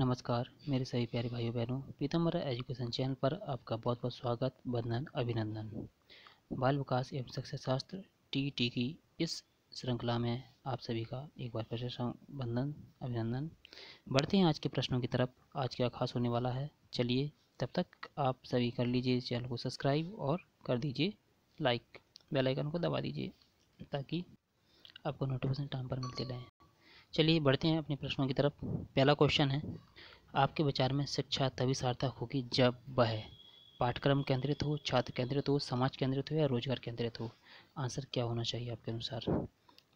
नमस्कार मेरे सभी प्यारे भाइयों बहनों पीतम्बरा एजुकेशन चैनल पर आपका बहुत बहुत स्वागत बंधन अभिनंदन बाल विकास एवं शिक्षा शास्त्र टी टी की इस श्रृंखला में आप सभी का एक बार फिर से बंधन अभिनंदन बढ़ते हैं आज के प्रश्नों की तरफ आज क्या खास होने वाला है चलिए तब तक आप सभी कर लीजिए चैनल को सब्सक्राइब और कर दीजिए लाइक बेलाइकन को दबा दीजिए ताकि आपको नोटिफिकेशन टाइम पर मिलते रहें चलिए बढ़ते हैं अपने प्रश्नों की तरफ पहला क्वेश्चन है आपके विचार में शिक्षा तभी सार्थक होगी जब वह पाठ्यक्रम केंद्रित हो छात्र केंद्रित हो समाज केंद्रित हो या रोजगार केंद्रित हो आंसर क्या होना चाहिए आपके अनुसार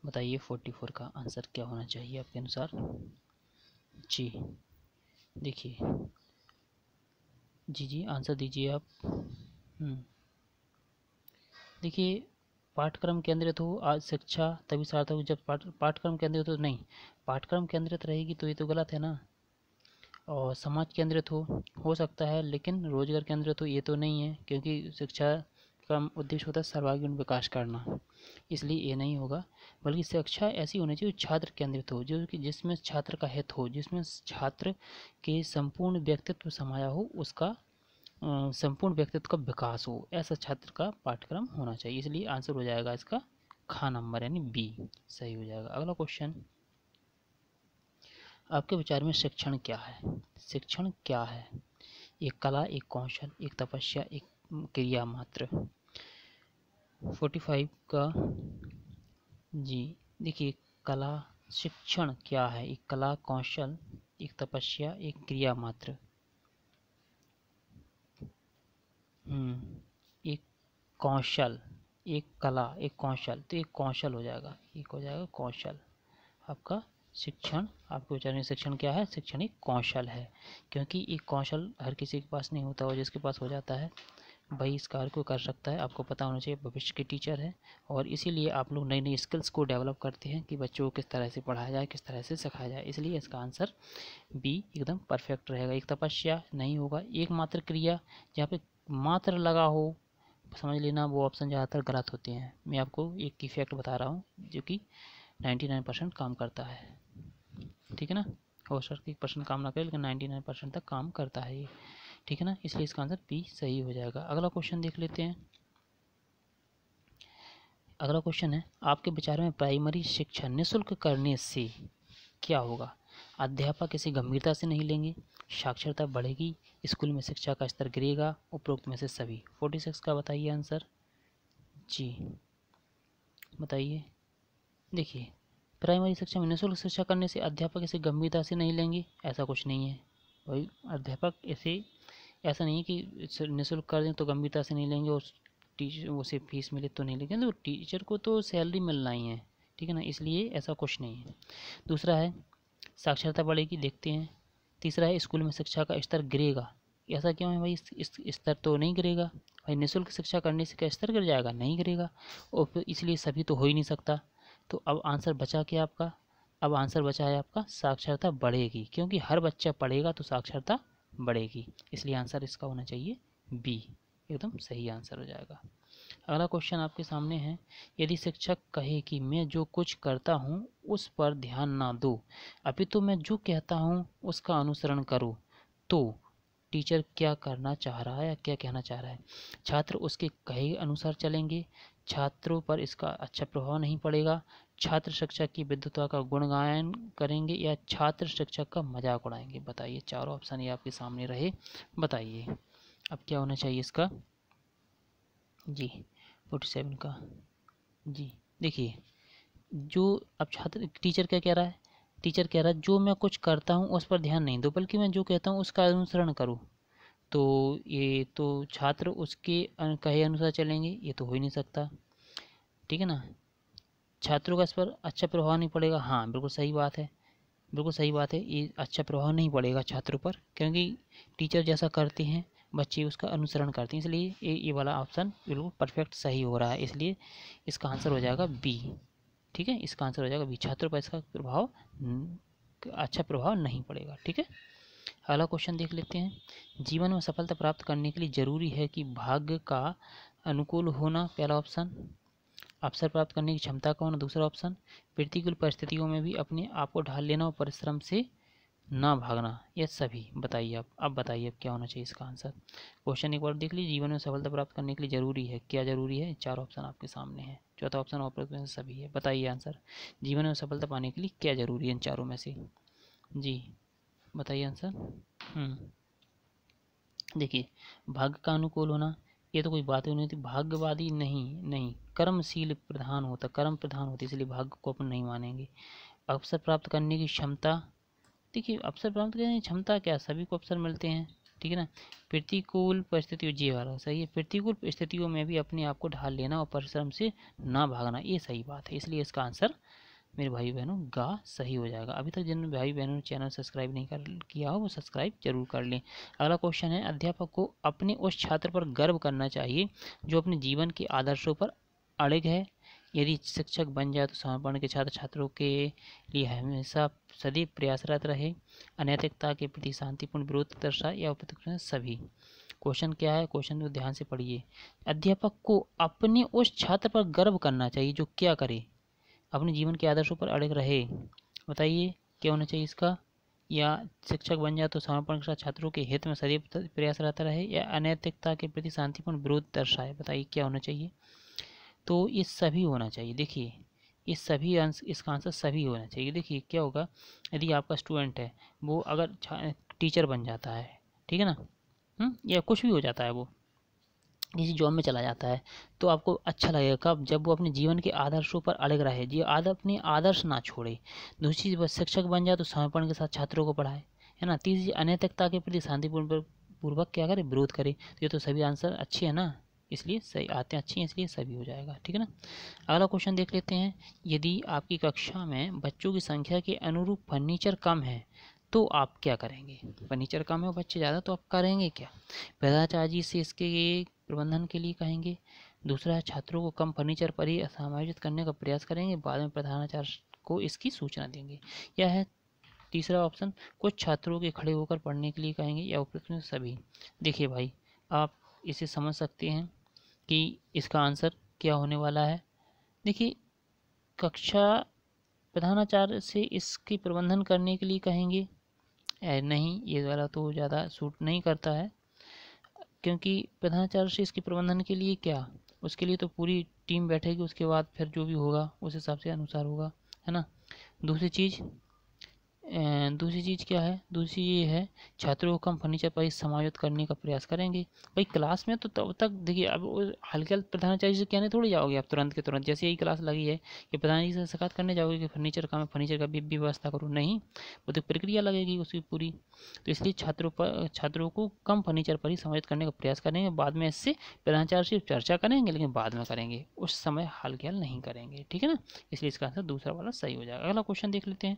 बताइए फोर्टी फोर का आंसर क्या होना चाहिए आपके अनुसार जी देखिए जी जी आंसर दीजिए आप हम्म। देखिए पाठ्यक्रम केंद्रित हो आज शिक्षा तभी सार्थक जब पाठ पाठ्यक्रम केंद्रित हो नहीं पाठ्यक्रम केंद्रित रहेगी तो ये तो गलत है ना और समाज केंद्रित हो हो सकता है लेकिन रोजगार केंद्रित हो ये तो नहीं है क्योंकि शिक्षा का उद्देश्य होता है सर्वागीण विकास करना इसलिए ये नहीं होगा बल्कि शिक्षा ऐसी होनी चाहिए छात्र केंद्रित हो जो कि जिसमें छात्र का हित हो जिसमें छात्र के संपूर्ण व्यक्तित्व समाया हो उसका संपूर्ण व्यक्तित्व का विकास हो ऐसा छात्र का पाठ्यक्रम होना चाहिए इसलिए आंसर हो जाएगा इसका खा नंबर यानी बी सही हो जाएगा अगला क्वेश्चन आपके विचार में शिक्षण क्या है शिक्षण क्या है एक कला एक कौशल एक तपस्या एक क्रिया मात्र फोर्टी फाइव का जी देखिए कला शिक्षण क्या है एक कला कौशल एक तपस्या एक क्रिया मात्र हम्म, एक कौशल एक कला एक कौशल तो एक कौशल हो जाएगा एक हो जाएगा कौशल आपका शिक्षण आपके में शिक्षण क्या है शिक्षण एक कौशल है क्योंकि एक कौशल हर किसी के पास नहीं होता और जिसके पास हो जाता है वही इस कार्य को कर सकता है आपको पता होना चाहिए भविष्य के टीचर है और इसीलिए आप लोग नई नई स्किल्स को डेवलप करते हैं कि बच्चों को किस तरह से पढ़ाया जाए किस तरह से सिखाया जाए इसलिए इसका आंसर बी एकदम परफेक्ट रहेगा एक तपस्या नहीं होगा एकमात्र क्रिया जहाँ पे मात्र लगा हो समझ लेना वो ऑप्शन ज़्यादातर गलत होते हैं मैं आपको एक इफेक्ट बता रहा हूँ जो कि 99 परसेंट काम करता है ठीक है ना हो सकता है परसेंट काम ना करे लेकिन 99 परसेंट तक काम करता है ये ठीक है ना इसलिए इसका आंसर बी सही हो जाएगा अगला क्वेश्चन देख लेते हैं अगला क्वेश्चन है आपके विचार में प्राइमरी शिक्षा निःशुल्क करने से क्या होगा अध्यापक इसे गंभीरता से नहीं लेंगे साक्षरता बढ़ेगी स्कूल में शिक्षा का स्तर गिरेगा उपरोक्त में से सभी फोर्टी सिक्स का बताइए आंसर जी बताइए देखिए प्राइमरी शिक्षा में निःशुल्क शिक्षा करने से अध्यापक इसे गंभीरता से नहीं लेंगे ऐसा कुछ नहीं है भाई अध्यापक इसे ऐसा नहीं कि निःशुल्क कर दें तो गंभीरता से नहीं लेंगे और टीचर उसे फीस मिले तो नहीं लेंगे तो टीचर को तो सैलरी मिलना ही है ठीक है ना इसलिए ऐसा कुछ नहीं है दूसरा है साक्षरता बढ़ेगी देखते हैं तीसरा है स्कूल में शिक्षा का स्तर गिरेगा ऐसा क्यों है भाई इस स्तर तो नहीं गिरेगा भाई निःशुल्क शिक्षा करने से क्या स्तर गिर जाएगा नहीं गिरेगा और फिर इसलिए सभी तो हो ही नहीं सकता तो अब आंसर बचा क्या आपका अब आंसर बचा है आपका साक्षरता बढ़ेगी क्योंकि हर बच्चा पढ़ेगा तो साक्षरता बढ़ेगी इसलिए आंसर इसका होना चाहिए बी एकदम सही आंसर हो जाएगा अगला क्वेश्चन आपके सामने है यदि शिक्षक कहे कि मैं जो कुछ करता हूँ उस पर ध्यान ना दो अभी तो मैं जो कहता हूँ उसका अनुसरण करो तो टीचर क्या करना चाह रहा है या क्या कहना चाह रहा है छात्र उसके कहे अनुसार चलेंगे छात्रों पर इसका अच्छा प्रभाव नहीं पड़ेगा छात्र शिक्षक की विद्युता का गुणगायन करेंगे या छात्र शिक्षक का मजाक उड़ाएंगे बताइए चारों ऑप्शन ये आपके सामने रहे बताइए अब क्या होना चाहिए इसका जी फोर्टी सेवन का जी देखिए जो अब छात्र टीचर क्या कह रहा है टीचर कह रहा है जो मैं कुछ करता हूँ उस पर ध्यान नहीं दो बल्कि मैं जो कहता हूँ उसका अनुसरण करूँ तो ये तो छात्र उसके कहे अनुसार चलेंगे ये तो हो ही नहीं सकता ठीक है ना छात्रों का इस पर अच्छा प्रभाव नहीं पड़ेगा हाँ बिल्कुल सही बात है बिल्कुल सही बात है ये अच्छा प्रभाव नहीं पड़ेगा छात्रों पर क्योंकि टीचर जैसा करते हैं बच्चे उसका अनुसरण करते हैं इसलिए ये ये वाला ऑप्शन बिल्कुल परफेक्ट सही हो रहा है इसलिए इसका आंसर हो जाएगा बी ठीक है इसका आंसर हो जाएगा बी छात्रों पर इसका प्रभाव अच्छा प्रभाव नहीं पड़ेगा ठीक है अगला क्वेश्चन देख लेते हैं जीवन में सफलता प्राप्त करने के लिए जरूरी है कि भाग्य का अनुकूल होना पहला ऑप्शन अवसर प्राप्त करने की क्षमता का होना दूसरा ऑप्शन प्रतिकूल परिस्थितियों में भी अपने आप को ढाल लेना और परिश्रम से ना भागना यह सभी बताइए आप अब बताइए अब क्या होना चाहिए इसका आंसर क्वेश्चन एक बार देख लीजिए जीवन में सफलता प्राप्त करने के लिए ज़रूरी है क्या ज़रूरी है चार ऑप्शन आपके सामने हैं चौथा ऑप्शन ऑपरेशन सभी है बताइए आंसर जीवन में सफलता पाने के लिए क्या ज़रूरी है इन चारों में से जी बताइए आंसर हम्म। देखिए भाग्य का अनुकूल होना ये तो कोई बात ही नहीं होती भाग्यवादी नहीं नहीं कर्मशील प्रधान होता कर्म प्रधान होती इसलिए भाग्य को अपन नहीं मानेंगे अवसर प्राप्त करने की क्षमता देखिए अवसर प्राप्त करने की क्षमता क्या सभी को अवसर मिलते हैं ठीक है ना प्रतिकूल परिस्थितियों जी वाला हाँ, सही है प्रतिकूल परिस्थितियों में भी अपने आप को ढाल लेना और परिश्रम से ना भागना ये सही बात है इसलिए इसका आंसर मेरे भाई बहनों गा सही हो जाएगा अभी तक जिन भाई बहनों ने चैनल सब्सक्राइब नहीं कर किया हो वो सब्सक्राइब जरूर कर लें अगला क्वेश्चन है अध्यापक को अपने उस छात्र पर गर्व करना चाहिए जो अपने जीवन के आदर्शों पर अड़ग है यदि शिक्षक बन जाए तो समर्पण के छात्र छात्रों के लिए हमेशा सदैव प्रयासरत रहे अनैतिकता के प्रति शांतिपूर्ण विरोध दर्शा या उपतिक्रमण सभी क्वेश्चन क्या है क्वेश्चन को तो ध्यान से पढ़िए अध्यापक को अपने उस छात्र पर गर्व करना चाहिए जो क्या करे अपने जीवन के आदर्शों पर अड़ग रहे बताइए क्या होना चाहिए इसका या शिक्षक बन जाए तो समर्पण के साथ छात्रों के हित में सदैव प्रयासरत रहे या अनैतिकता के प्रति शांतिपूर्ण विरोध दर्शाए बताइए क्या होना चाहिए तो ये सभी होना चाहिए देखिए ये सभी आंसर इसका आंसर सभी होना चाहिए देखिए क्या होगा यदि आपका स्टूडेंट है वो अगर टीचर बन जाता है ठीक है ना हुँ? या कुछ भी हो जाता है वो किसी जॉब में चला जाता है तो आपको अच्छा लगेगा कब जब वो अपने जीवन के आदर्शों पर अलग रहे जी आद अपने आदर्श ना छोड़े दूसरी चीज़ बस शिक्षक बन जाए तो समर्पण के साथ छात्रों को पढ़ाए है ना तीसरी अनैतिकता के प्रति शांतिपूर्ण पूर्वक क्या करें विरोध करें तो ये तो सभी आंसर अच्छे हैं ना इसलिए सही आते हैं अच्छी हैं इसलिए सभी हो जाएगा ठीक है ना अगला क्वेश्चन देख लेते हैं यदि आपकी कक्षा में बच्चों की संख्या के अनुरूप फर्नीचर कम है तो आप क्या करेंगे फर्नीचर कम है और बच्चे ज़्यादा तो आप करेंगे क्या प्रधानाचार्य जी से इसके प्रबंधन के लिए कहेंगे दूसरा छात्रों को कम फर्नीचर पर ही समायोजित करने का प्रयास करेंगे बाद में प्रधानाचार्य को इसकी सूचना देंगे यह है तीसरा ऑप्शन कुछ छात्रों के खड़े होकर पढ़ने के लिए कहेंगे या उपयुक्त सभी देखिए भाई आप इसे समझ सकते हैं कि इसका आंसर क्या होने वाला है देखिए कक्षा प्रधानाचार्य से इसकी प्रबंधन करने के लिए कहेंगे नहीं ये वाला तो ज़्यादा सूट नहीं करता है क्योंकि प्रधानाचार्य से इसके प्रबंधन के लिए क्या उसके लिए तो पूरी टीम बैठेगी उसके बाद फिर जो भी होगा उस हिसाब से अनुसार होगा है ना दूसरी चीज़ दूसरी चीज़ क्या है दूसरी ये है छात्रों को कम फर्नीचर पर समायोजित करने का प्रयास करेंगे भाई क्लास में तो तब तक देखिए अब हल्के हल्के प्रधानाचार्य से कहने थोड़ी जाओगे आप तुरंत के तुरंत जैसे यही क्लास लगी है कि प्रधानाचार्य से शिकायत करने जाओगे कि फर्नीचर का मैं फर्नीचर का भी व्यवस्था करूँ नहीं वो तो प्रक्रिया लगेगी उसकी पूरी तो इसलिए छात्रों पर छात्रों को कम फर्नीचर पर ही समायोजित करने का प्रयास करेंगे बाद में इससे प्रधानाचार्य से चर्चा करेंगे लेकिन बाद में करेंगे उस समय हल नहीं करेंगे ठीक है ना इसलिए इसका आंसर दूसरा वाला सही हो जाएगा अगला क्वेश्चन देख लेते हैं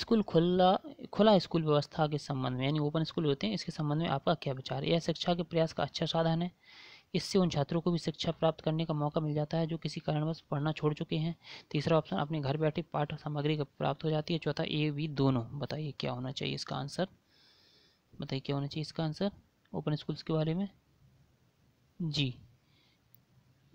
स्कूल खुला खुला स्कूल व्यवस्था के संबंध में यानी ओपन स्कूल होते हैं इसके संबंध में आपका क्या विचार है यह शिक्षा के प्रयास का अच्छा साधन है इससे उन छात्रों को भी शिक्षा प्राप्त करने का मौका मिल जाता है जो किसी कारणवश पढ़ना छोड़ चुके हैं तीसरा ऑप्शन अपने घर बैठे पाठ सामग्री प्राप्त हो जाती है चौथा ए वी दोनों बताइए क्या होना चाहिए इसका आंसर बताइए क्या होना चाहिए इसका आंसर ओपन स्कूल्स के बारे में जी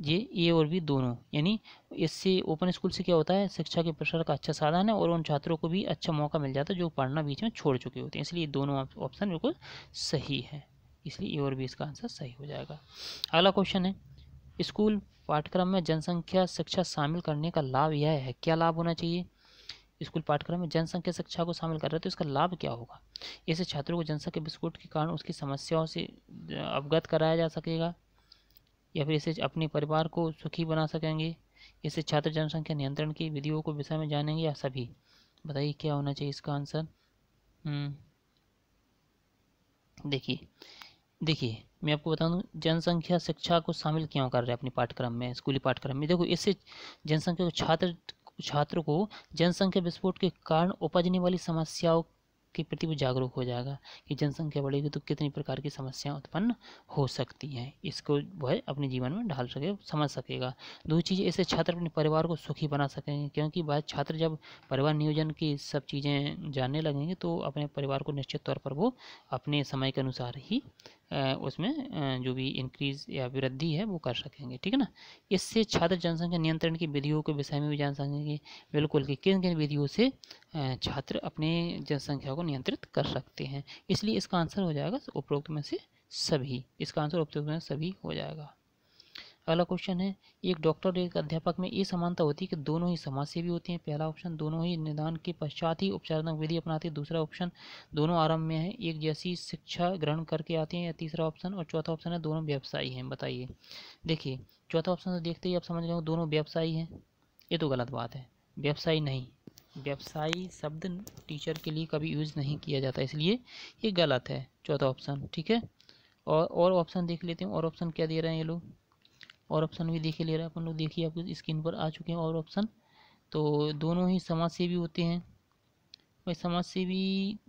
ये ए और बी दोनों यानी इससे ओपन स्कूल से क्या होता है शिक्षा के प्रसार का अच्छा साधन है और उन छात्रों को भी अच्छा मौका मिल जाता है जो पढ़ना बीच में छोड़ चुके होते हैं इसलिए दोनों ऑप्शन बिल्कुल सही है इसलिए ए और बी इसका आंसर सही हो जाएगा अगला क्वेश्चन है स्कूल पाठ्यक्रम में जनसंख्या शिक्षा शामिल करने का लाभ यह है क्या लाभ होना चाहिए स्कूल पाठ्यक्रम में जनसंख्या शिक्षा को शामिल कर रहे तो इसका लाभ क्या होगा इससे छात्रों को जनसंख्या विस्फोट के कारण उसकी समस्याओं से अवगत कराया जा सकेगा या फिर इसे अपने परिवार को सुखी बना सकेंगे इसे छात्र जनसंख्या नियंत्रण की विधियों को विषय में जानेंगे या सभी बताइए क्या होना चाहिए इसका आंसर हम्म। देखिए देखिए मैं आपको बता दूँ जनसंख्या शिक्षा को शामिल क्यों कर रहे हैं अपने पाठ्यक्रम में स्कूली पाठ्यक्रम में देखो इससे जनसंख्या को छात्र छात्रों को जनसंख्या विस्फोट के कारण उपजने वाली समस्याओं के प्रति वो जागरूक हो जाएगा कि जनसंख्या बढ़ेगी तो कितनी प्रकार की समस्याएं उत्पन्न हो सकती हैं इसको वह अपने जीवन में ढाल सके समझ सकेगा दो चीज़ ऐसे छात्र अपने परिवार को सुखी बना सकेंगे क्योंकि वह छात्र जब परिवार नियोजन की सब चीज़ें जानने लगेंगे तो अपने परिवार को निश्चित तौर पर वो अपने समय के अनुसार ही उसमें जो भी इंक्रीज या वृद्धि है वो कर सकेंगे ठीक है ना इससे छात्र जनसंख्या नियंत्रण की विधियों के विषय में भी जान सकेंगे बिल्कुल कि किन किन विधियों से छात्र अपने जनसंख्या को नियंत्रित कर सकते हैं इसलिए इसका आंसर हो जाएगा उपरोक्त में से सभी इसका आंसर उपरोक्त में सभी हो जाएगा अगला क्वेश्चन है एक डॉक्टर एक अध्यापक में ये समानता होती है कि दोनों ही समाज होती होते हैं पहला ऑप्शन दोनों ही निदान के पश्चात ही उपचारात्मक विधि अपनाते हैं दूसरा ऑप्शन दोनों आरंभ में है एक जैसी शिक्षा ग्रहण करके आते हैं या तीसरा ऑप्शन और चौथा ऑप्शन है दोनों व्यवसायी हैं बताइए देखिए चौथा ऑप्शन तो देखते ही आप समझ गए दोनों व्यवसायी हैं ये तो गलत बात है व्यवसायी नहीं व्यवसायी शब्द टीचर के लिए कभी यूज़ नहीं किया जाता इसलिए ये गलत है चौथा ऑप्शन ठीक है और और ऑप्शन देख लेते हैं और ऑप्शन क्या दे रहे हैं ये लोग और ऑप्शन भी देखे ले रहा है अपन लोग देखिए आप स्क्रीन पर आ चुके हैं और ऑप्शन तो दोनों ही समाज सेवी होते हैं भाई समाज सेवी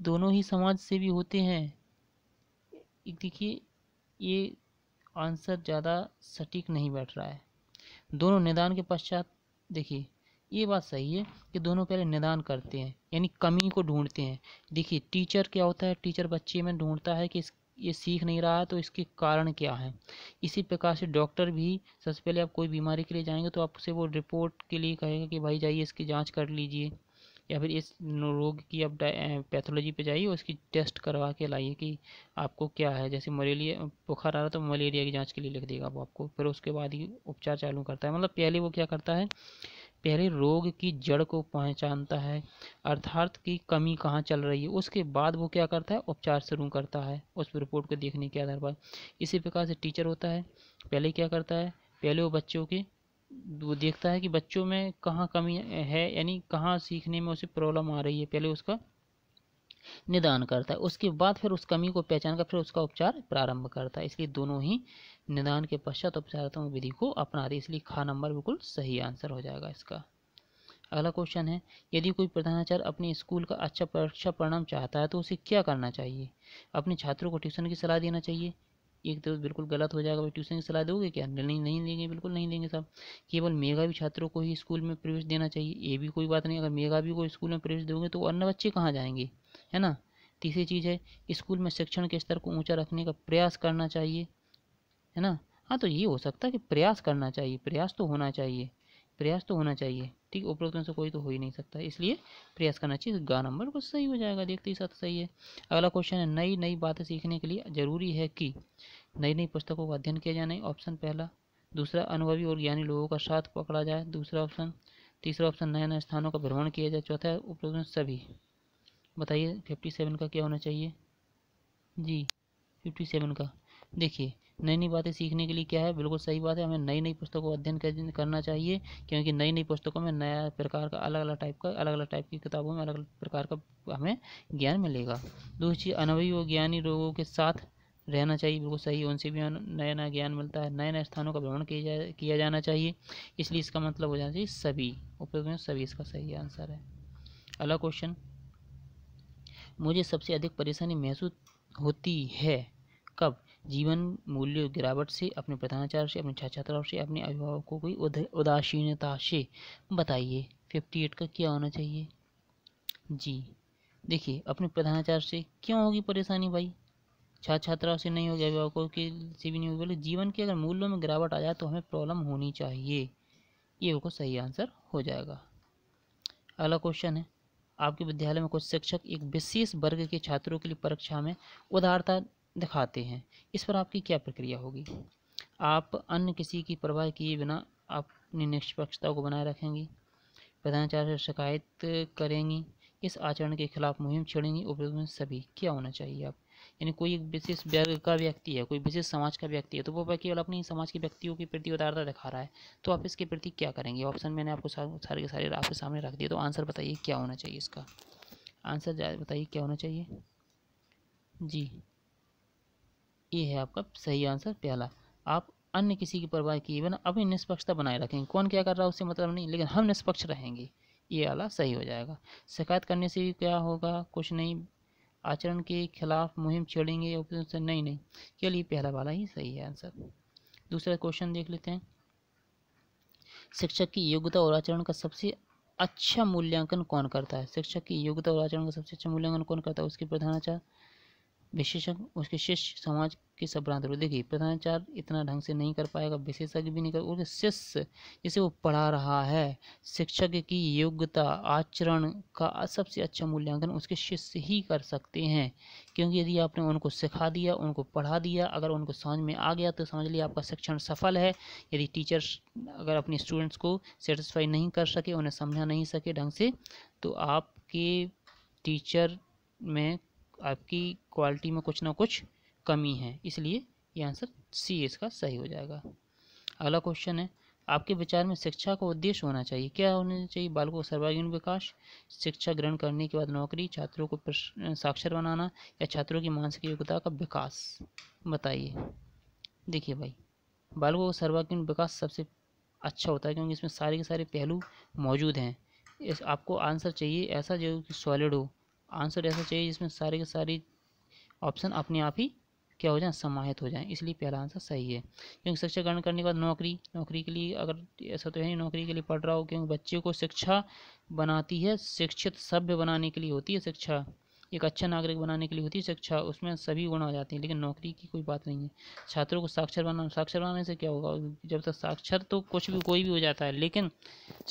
दोनों ही समाज सेवी होते हैं देखिए ये आंसर ज़्यादा सटीक नहीं बैठ रहा है दोनों निदान के पश्चात देखिए ये बात सही है कि दोनों पहले निदान करते हैं यानी कमी को ढूंढते हैं देखिए टीचर क्या होता है टीचर बच्चे में ढूंढता है कि इस ये सीख नहीं रहा है तो इसके कारण क्या है इसी प्रकार से डॉक्टर भी सबसे पहले आप कोई बीमारी के लिए जाएंगे तो आपसे वो रिपोर्ट के लिए कहेगा कि भाई जाइए इसकी जांच कर लीजिए या फिर इस रोग की आप पैथोलॉजी पे जाइए और इसकी टेस्ट करवा के लाइए कि आपको क्या है जैसे मलेरिया बुखार आ रहा तो मलेरिया की जांच के लिए लिख देगा वो आपको फिर उसके बाद ही उपचार चालू करता है मतलब पहले वो क्या करता है पहले रोग की जड़ को पहचानता है अर्थात की कमी कहाँ चल रही है उसके बाद वो क्या करता है उपचार शुरू करता है उस रिपोर्ट को देखने के आधार पर इसी प्रकार से टीचर होता है पहले क्या करता है पहले वो बच्चों के वो देखता है कि बच्चों में कहाँ कमी है यानी कहाँ सीखने में उसे प्रॉब्लम आ रही है पहले उसका निदान करता है उसके बाद फिर उस कमी को पहचान कर फिर उसका उपचार प्रारंभ करता है इसलिए दोनों ही निदान के पश्चात उपचारात्मक विधि को अपनाते इसलिए खा नंबर बिल्कुल सही आंसर हो जाएगा इसका अगला क्वेश्चन है यदि कोई प्रधानाचार्य अपने स्कूल का अच्छा परीक्षा परिणाम चाहता है तो उसे क्या करना चाहिए अपने छात्रों को ट्यूशन की सलाह देना चाहिए एक तो बिल्कुल गलत हो जाएगा भाई ट्यूशन की सलाह दोगे क्या नहीं नहीं देंगे बिल्कुल नहीं देंगे साहब केवल मेगा भी छात्रों को ही स्कूल में प्रवेश देना चाहिए ये भी कोई बात नहीं अगर मेगा भी को स्कूल में प्रवेश दोगे तो अन्य बच्चे कहाँ जाएंगे है ना तीसरी चीज़ है स्कूल में शिक्षण के स्तर को ऊंचा रखने का प्रयास करना चाहिए है ना हाँ तो ये हो सकता है कि प्रयास करना चाहिए प्रयास तो होना चाहिए प्रयास तो होना चाहिए ठीक उपरोक्त में से कोई तो हो ही नहीं सकता इसलिए प्रयास करना चाहिए तो गा नंबर को सही हो जाएगा देखते ही साथ सही है अगला क्वेश्चन है नई नई बातें सीखने के लिए ज़रूरी है कि नई नई पुस्तकों का अध्ययन किया जाना ऑप्शन पहला दूसरा अनुभवी और ज्ञानी लोगों का साथ पकड़ा जाए दूसरा ऑप्शन तीसरा ऑप्शन नए नए स्थानों का भ्रमण किया जाए चौथा उपरोक्त सभी बताइए फिफ्टी सेवन का क्या होना चाहिए जी फिफ्टी सेवन का देखिए नई नई बातें सीखने के लिए क्या है बिल्कुल सही बात है हमें नई नई पुस्तकों का अध्ययन करना चाहिए क्योंकि नई नई पुस्तकों में नया प्रकार का अलग अलग टाइप का अलग अलग टाइप की किताबों में अलग अलग प्रकार का हमें ज्ञान मिलेगा दूसरी चीज़ अनुभवी व ज्ञानी लोगों के साथ रहना चाहिए बिल्कुल सही उनसे भी नया नया ज्ञान मिलता है नए नए स्थानों का भ्रमण किया जा किया जाना चाहिए इसलिए इसका मतलब हो जाना चाहिए सभी उपयोग में सभी इसका सही आंसर है अगला क्वेश्चन मुझे सबसे अधिक परेशानी महसूस होती है कब जीवन मूल्य गिरावट से अपने प्रधानाचार्य से अपने छात्र छात्राओं से अपने अभिभावकों की उदासीनता से बताइए फिफ्टी एट का क्या होना चाहिए जी देखिए अपने प्रधानाचार्य से क्यों होगी परेशानी भाई छात्र छात्राओं से नहीं होगी अभिभावकों के से भी नहीं होगी बोले जीवन के अगर मूल्यों में गिरावट आ जाए तो हमें प्रॉब्लम होनी चाहिए ये होगा सही आंसर हो जाएगा अगला क्वेश्चन है आपके विद्यालय में कुछ शिक्षक एक विशेष वर्ग के छात्रों के लिए परीक्षा में उदारता दिखाते हैं इस पर आपकी क्या प्रक्रिया होगी आप अन्य किसी की परवाह किए बिना अपनी निष्पक्षता को बनाए रखेंगी प्रधानाचार्य शिकायत करेंगी इस आचरण के खिलाफ मुहिम छेड़ेंगे उपयोग में सभी क्या होना चाहिए आप यानी कोई एक विशेष वर्ग का व्यक्ति है कोई विशेष समाज का व्यक्ति है तो वो केवल अपने समाज के व्यक्तियों के प्रति उदारता दिखा रहा है तो आप इसके प्रति क्या करेंगे ऑप्शन मैंने आपको सारे के सारे आपके सामने रख दिया तो आंसर बताइए क्या होना चाहिए इसका आंसर बताइए क्या होना चाहिए जी ये है आपका सही आंसर पहला आप अन्य किसी की परवाह किए बिना अपनी निष्पक्षता बनाए रखेंगे कौन क्या कर रहा है उससे मतलब नहीं लेकिन हम निष्पक्ष रहेंगे ये वाला सही हो जाएगा शिकायत करने से भी क्या होगा कुछ नहीं आचरण के खिलाफ मुहिम छेड़ेंगे ऑप्शन से नहीं नहीं के लिए पहला वाला ही सही है आंसर दूसरा क्वेश्चन देख लेते हैं शिक्षक की योग्यता और आचरण का सबसे अच्छा मूल्यांकन कौन करता है शिक्षक की योग्यता और आचरण का सबसे अच्छा मूल्यांकन कौन करता है उसकी प्रधानाचार्य विशेषज्ञ उसके शिष्य समाज के सब भ्रांति देखिए प्रधानाचार्य इतना ढंग से नहीं कर पाएगा विशेषज्ञ भी नहीं कर उसके शिष्य जिसे वो पढ़ा रहा है शिक्षक की योग्यता आचरण का सबसे अच्छा मूल्यांकन उसके शिष्य ही कर सकते हैं क्योंकि यदि आपने उनको सिखा दिया उनको पढ़ा दिया अगर उनको समझ में आ गया तो समझ लिया आपका शिक्षण सफल है यदि टीचर अगर अपने स्टूडेंट्स को सेटिस्फाई नहीं कर सके उन्हें समझा नहीं सके ढंग से तो आपके टीचर में आपकी क्वालिटी में कुछ ना कुछ कमी है इसलिए ये आंसर सी इसका सही हो जाएगा अगला क्वेश्चन है आपके विचार में शिक्षा का उद्देश्य होना चाहिए क्या होना चाहिए बालकों का सर्वागीण विकास शिक्षा ग्रहण करने के बाद नौकरी छात्रों को साक्षर बनाना या छात्रों की मानसिक योग्यता का विकास बताइए देखिए भाई बालकों का सर्वागीण विकास सबसे अच्छा होता है क्योंकि इसमें सारे के सारे पहलू मौजूद हैं इस आपको आंसर चाहिए ऐसा जो कि सॉलिड हो आंसर ऐसा चाहिए जिसमें सारे के सारी ऑप्शन अपने आप ही क्या हो जाए समाहित हो जाए इसलिए पहला आंसर सही है क्योंकि शिक्षा ग्रहण करने के बाद नौकरी नौकरी के लिए अगर ऐसा तो है नहीं नौकरी के लिए पढ़ रहा हो क्योंकि बच्चे को शिक्षा बनाती है शिक्षित सभ्य बनाने के लिए होती है शिक्षा एक अच्छा नागरिक बनाने के लिए होती है शिक्षा अच्छा उसमें सभी गुण आ जाते हैं लेकिन नौकरी की कोई बात नहीं है छात्रों को साक्षर बनाना साक्षर बनाने से क्या होगा जब तक साक्षर तो कुछ भी कोई भी हो जाता है लेकिन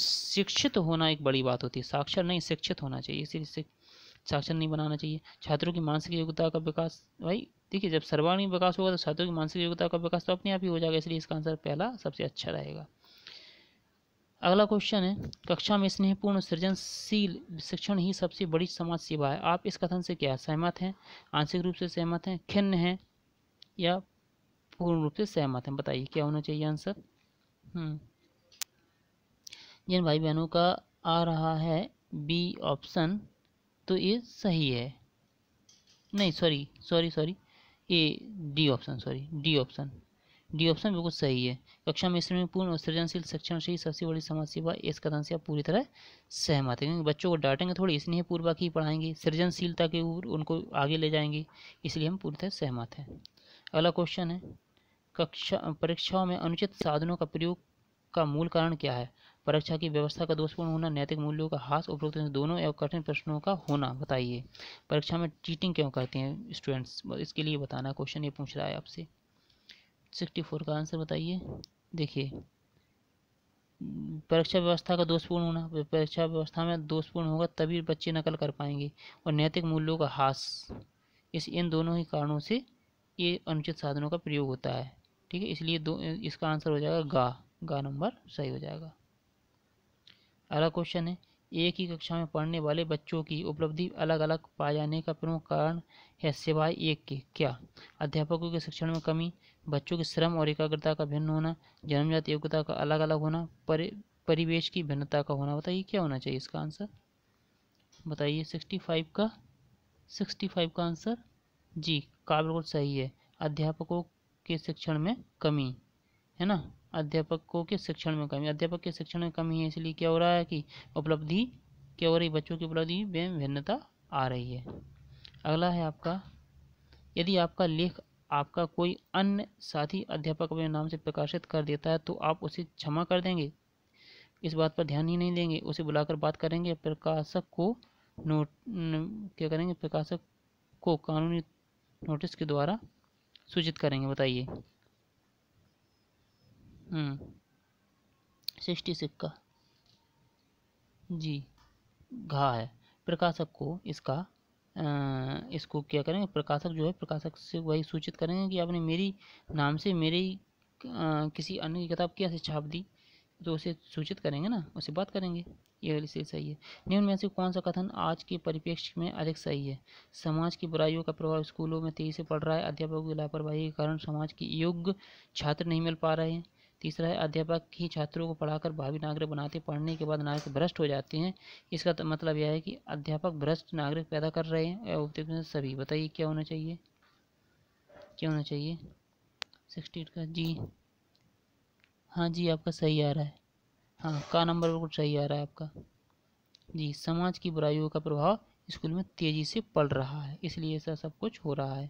शिक्षित होना एक बड़ी बात होती है साक्षर नहीं शिक्षित होना चाहिए इसीलिए साक्षर नहीं बनाना चाहिए छात्रों की मानसिक योग्यता का विकास भाई देखिए जब सर्वांगीण विकास होगा तो छात्रों की मानसिक योग्यता का विकास तो अपने आप ही हो जाएगा इसलिए इसका आंसर पहला सबसे अच्छा रहेगा अगला क्वेश्चन है कक्षा में स्नेहपूर्ण सृजनशील शिक्षण ही सबसे बड़ी समाज सेवा है आप इस कथन से क्या सहमत हैं आंशिक रूप से सहमत हैं खिन्न हैं या पूर्ण रूप से सहमत हैं बताइए क्या होना चाहिए आंसर हम्म। जिन भाई बहनों का आ रहा है बी ऑप्शन तो ये सही है नहीं sorry sorry sorry A D option sorry D option D option बिल्कुल सही है कक्षा में इसमें पूर्ण और सृजनशील शिक्षण से ही सबसे बड़ी समाज सेवा इस कथन से आप पूरी तरह सहमत हैं क्योंकि बच्चों को डांटेंगे थोड़ी इसलिए पूर्वक ही पढ़ाएंगे सृजनशीलता के ऊपर उनको आगे ले जाएंगे इसलिए हम पूरी तरह सहमत हैं अगला क्वेश्चन है कक्षा परीक्षाओं में अनुचित साधनों का प्रयोग का मूल कारण क्या है परीक्षा की व्यवस्था का दोषपूर्ण होना नैतिक मूल्यों का हास उपरोक्त दोनों एवं कठिन प्रश्नों का होना बताइए परीक्षा में चीटिंग क्यों करते हैं स्टूडेंट्स इसके लिए बताना क्वेश्चन ये पूछ रहा है आपसे सिक्सटी फोर का आंसर बताइए देखिए परीक्षा व्यवस्था का दोषपूर्ण होना परीक्षा व्यवस्था में दोषपूर्ण होगा तभी बच्चे नकल कर पाएंगे और नैतिक मूल्यों का हास इस इन दोनों ही कारणों से ये अनुचित साधनों का प्रयोग होता है ठीक है इसलिए दो इसका आंसर हो जाएगा गा गा नंबर सही हो जाएगा अगला क्वेश्चन है एक ही कक्षा में पढ़ने वाले बच्चों की उपलब्धि अलग अलग पाए जाने का प्रमुख कारण है सिवाय एक के क्या अध्यापकों के शिक्षण में कमी बच्चों के श्रम और एकाग्रता का भिन्न होना जन्मजात योग्यता का अलग अलग होना परि परिवेश की भिन्नता का होना बताइए क्या होना चाहिए इसका आंसर बताइए सिक्सटी फाइव का सिक्सटी फाइव का आंसर जी का बिल्कुल सही है अध्यापकों के शिक्षण में कमी है ना अध्यापकों के शिक्षण में कमी अध्यापक के शिक्षण में कमी है इसलिए क्या हो रहा है कि उपलब्धि क्या हो रही बच्चों की उपलब्धि में भिन्नता आ रही है अगला है आपका यदि आपका लेख आपका कोई अन्य साथी अध्यापक अपने नाम से प्रकाशित कर देता है तो आप उसे क्षमा कर देंगे इस बात पर ध्यान ही नहीं देंगे उसे बुलाकर बात करेंगे प्रकाशक को नोट न, क्या करेंगे प्रकाशक को कानूनी नोटिस के द्वारा सूचित करेंगे बताइए हम्म। सिक्सटी का जी घा है प्रकाशक को इसका आ, इसको क्या करेंगे प्रकाशक जो है प्रकाशक से वही सूचित करेंगे कि आपने मेरी नाम से मेरी किसी अन्य की किताब कैसे छाप दी तो उसे सूचित करेंगे ना उसे बात करेंगे ये वाली सही सही है निम्न में से कौन सा कथन आज के परिप्रेक्ष्य में अधिक सही है समाज की बुराइयों का प्रभाव स्कूलों में तेजी से पड़ रहा है अध्यापकों की लापरवाही के कारण समाज के योग्य छात्र नहीं मिल पा रहे हैं तीसरा है अध्यापक ही छात्रों को पढ़ाकर भावी नागरिक बनाते पढ़ने के बाद नागरिक भ्रष्ट हो जाते हैं इसका मतलब यह है कि अध्यापक भ्रष्ट नागरिक पैदा कर रहे हैं सभी बताइए क्या होना चाहिए क्या होना चाहिए सिक्सटी का जी हाँ जी आपका सही आ रहा है हाँ का नंबर बिल्कुल सही आ रहा है आपका जी समाज की बुराइयों का प्रभाव स्कूल में तेज़ी से पड़ रहा है इसलिए ऐसा सब कुछ हो रहा है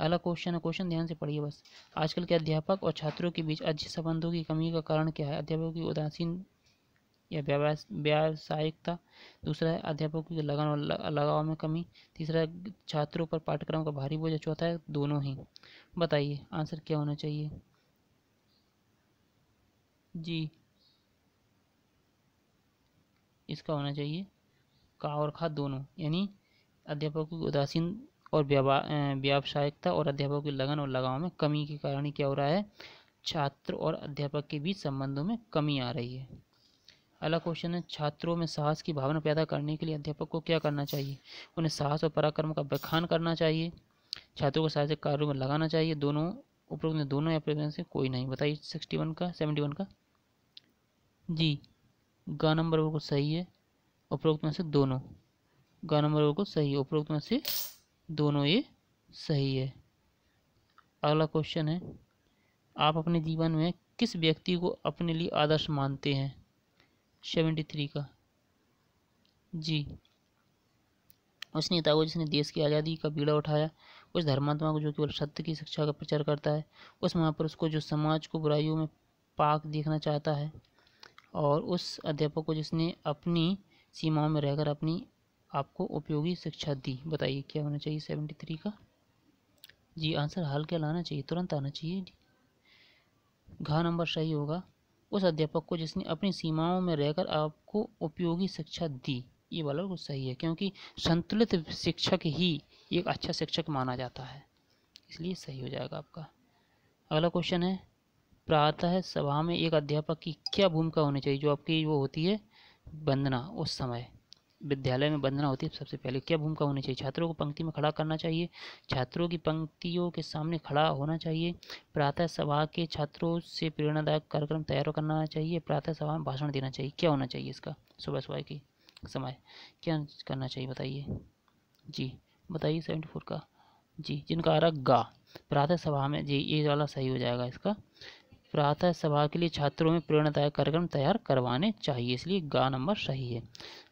अगला क्वेश्चन है क्वेश्चन ध्यान से पढ़िए बस आजकल के अध्यापक और छात्रों के बीच अच्छे संबंधों की कमी का कारण क्या है अध्यापकों की उदासीन या व्यावसायिकता दूसरा है अध्यापकों की लगन और लगाव में कमी तीसरा छात्रों पर पाठ्यक्रम का भारी बोझ चौथा है दोनों ही बताइए आंसर क्या होना चाहिए जी इसका होना चाहिए का और खा दोनों यानी अध्यापकों की उदासीन और व्यावसायिकता और अध्यापकों की लगन और लगाव में कमी के कारण ही क्या हो रहा है छात्र और अध्यापक के बीच संबंधों में कमी आ रही है अगला क्वेश्चन है छात्रों में साहस की भावना पैदा करने के लिए अध्यापक को क्या करना चाहिए उन्हें साहस और पराक्रम का बखान करना चाहिए छात्रों को साहसिक कार्यों में लगाना चाहिए दोनों उपरोक्त दोनों या से कोई नहीं बताइए सिक्सटी वन का सेवेंटी वन का जी गा नंबर बिल्कुल सही है उपरोक्त में से दोनों गा नंबर बिल्कुल सही है उपरोक्त में से दोनों ये सही है अगला क्वेश्चन है आप अपने जीवन में किस व्यक्ति को अपने लिए आदर्श मानते हैं सेवेंटी थ्री का जी उस नेता को जिसने देश की आज़ादी का बीड़ा उठाया उस धर्मात्मा को जो केवल सत्य की शिक्षा का प्रचार करता है उस महापुरुष को जो समाज को बुराइयों में पाक देखना चाहता है और उस अध्यापक को जिसने अपनी सीमाओं में रहकर अपनी आपको उपयोगी शिक्षा दी बताइए क्या होना चाहिए सेवेंटी थ्री का जी आंसर हाल क्या लाना चाहिए तुरंत आना चाहिए घा नंबर सही होगा उस अध्यापक को जिसने अपनी सीमाओं में रहकर आपको उपयोगी शिक्षा दी ये वाला बिल्कुल सही है क्योंकि संतुलित शिक्षक ही एक अच्छा शिक्षक माना जाता है इसलिए सही हो जाएगा आपका अगला क्वेश्चन है प्रातः सभा में एक अध्यापक की क्या भूमिका होनी चाहिए जो आपकी वो होती है वंदना उस समय विद्यालय में वंदना होती है तो सबसे पहले क्या भूमिका होनी चाहिए छात्रों को पंक्ति में खड़ा करना चाहिए छात्रों की पंक्तियों के सामने खड़ा होना चाहिए प्रातः सभा के छात्रों से प्रेरणादायक कार्यक्रम तैयार करना चाहिए प्रातः सभा में भाषण देना चाहिए क्या होना चाहिए इसका सुबह सुबह की समय क्या करना चाहिए बताइए जी बताइए सेवेंटी फोर का जी जिनका रहा गा प्रातः सभा में जी ये वाला सही हो जाएगा इसका प्रातः सभा के लिए छात्रों में प्रेरणादायक कार्यक्रम तैयार करवाने चाहिए इसलिए गा नंबर सही है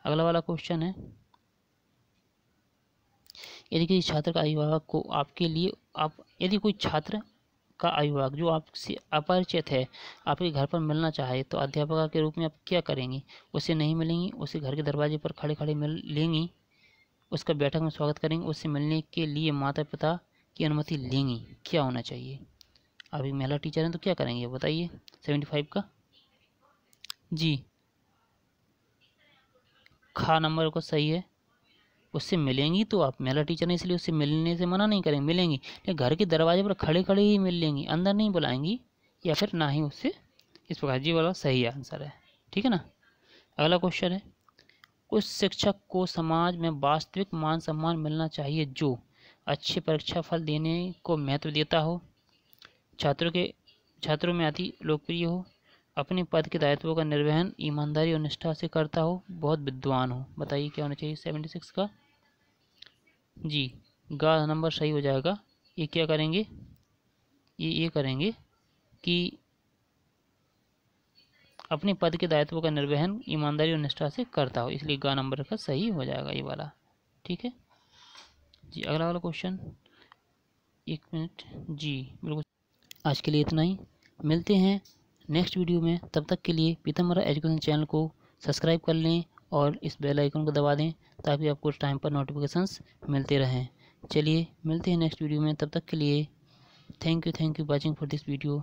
अगला वाला क्वेश्चन है यदि किसी छात्र का अभिभावक को आपके लिए आप यदि कोई छात्र का अभिभावक जो आपसे अपरिचित है आपके घर पर मिलना चाहे तो अध्यापक के रूप में आप क्या करेंगी उसे नहीं मिलेंगी उसे घर के दरवाजे पर खड़े खड़े मिल लेंगी उसका बैठक में स्वागत करेंगी उससे मिलने के लिए माता पिता की अनुमति लेंगी क्या होना चाहिए अभी महिला टीचर हैं तो क्या करेंगे बताइए सेवेंटी फाइव का जी खा नंबर को सही है उससे मिलेंगी तो आप मेला टीचर हैं इसलिए उससे मिलने से मना नहीं करेंगे मिलेंगी लेकिन घर के दरवाजे पर खड़े खड़े ही मिल लेंगी अंदर नहीं बुलाएंगी या फिर ना ही उससे इस प्रकार जी वाला सही आंसर है ठीक है ना अगला क्वेश्चन है उस शिक्षक को समाज में वास्तविक मान सम्मान मिलना चाहिए जो अच्छे परीक्षा फल देने को महत्व देता हो छात्रों के छात्रों में अति लोकप्रिय हो अपने पद के दायित्वों का निर्वहन ईमानदारी और निष्ठा से करता हो बहुत विद्वान हो बताइए क्या होना चाहिए सेवेंटी सिक्स का जी गा नंबर सही हो जाएगा ये क्या करेंगे ये ये करेंगे कि अपने पद के दायित्वों का निर्वहन ईमानदारी और निष्ठा से करता हो इसलिए गा नंबर का सही हो जाएगा ये वाला ठीक है जी अगला वाला क्वेश्चन एक मिनट जी बिल्कुल आज के लिए इतना ही मिलते हैं नेक्स्ट वीडियो में तब तक के लिए पीतम्बरा एजुकेशन चैनल को सब्सक्राइब कर लें और इस बेल आइकन को दबा दें ताकि आपको टाइम पर नोटिफिकेशंस मिलते रहें चलिए मिलते हैं नेक्स्ट वीडियो में तब तक के लिए thank you thank you watching for this video